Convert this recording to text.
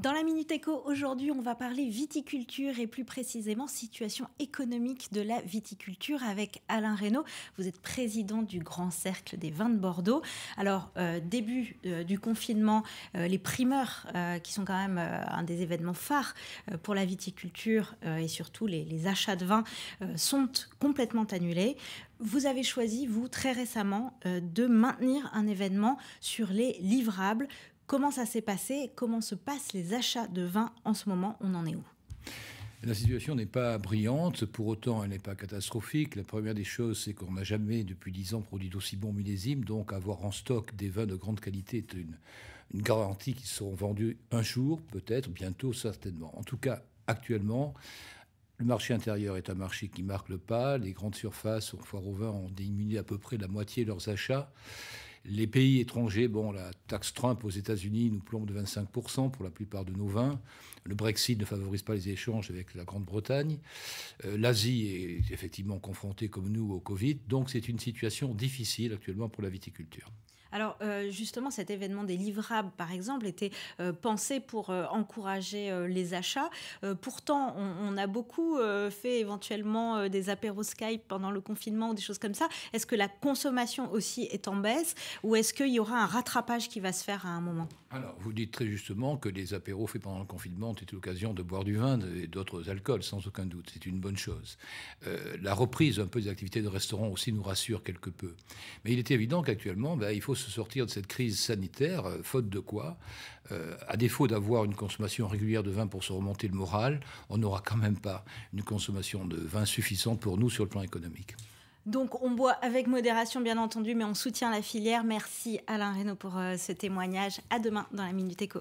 Dans la Minute Éco, aujourd'hui, on va parler viticulture et plus précisément situation économique de la viticulture avec Alain Reynaud. Vous êtes président du Grand Cercle des Vins de Bordeaux. Alors, euh, début euh, du confinement, euh, les primeurs, qui sont quand même un des événements phares pour la viticulture et surtout les, les, achats de vins, sont complètement annulés. Vous avez choisi, vous, très récemment, de maintenir un événement sur les livrables Comment ça s'est passé Comment se passent les achats de vin en ce moment On en est où la situation n'est pas brillante, pour autant elle n'est pas catastrophique. La première des choses, c'est qu'on n'a jamais depuis dix ans produit d'aussi bons millésimes, donc avoir en stock des vins de grande qualité est une, garantie qu'ils seront vendus un jour, peut-être, bientôt, certainement. En tout cas, actuellement, le marché intérieur est un marché qui marque le pas. Les grandes surfaces, au foire au vin, ont diminué à peu près la moitié leurs achats. Les pays étrangers, bon, la taxe Trump aux États-Unis nous plombe de 25% pour la plupart de nos vins. Le Brexit ne favorise pas les échanges avec la Grande-Bretagne. Euh, L'Asie est effectivement confrontée comme nous au Covid. Donc c'est une situation difficile actuellement pour la viticulture. Alors euh, justement, cet événement des livrables, par exemple, était euh, pensé pour euh, encourager les achats. pourtant, on, a beaucoup fait éventuellement des apéros Skype pendant le confinement ou des choses comme ça. Est-ce que la consommation aussi est en baisse ou est-ce qu'il y aura un rattrapage qui va se faire à un moment Alors, vous dites très justement que les apéros faits pendant le confinement étaient l'occasion de boire du vin et d'autres alcools, sans aucun doute. C'est une bonne chose. la reprise un peu des activités de restaurant aussi nous rassure quelque peu. Mais il est évident qu'actuellement, bah, il faut se sortir de cette crise sanitaire, euh, faute de quoi, euh, à défaut d'avoir une consommation régulière de vin pour se remonter le moral, on n'aura quand même pas une consommation de vin suffisante pour nous sur le plan économique. Donc on boit avec modération, bien entendu, mais on soutient la filière. Merci Alain Reynaud pour euh, ce témoignage. À demain dans la Minute Éco.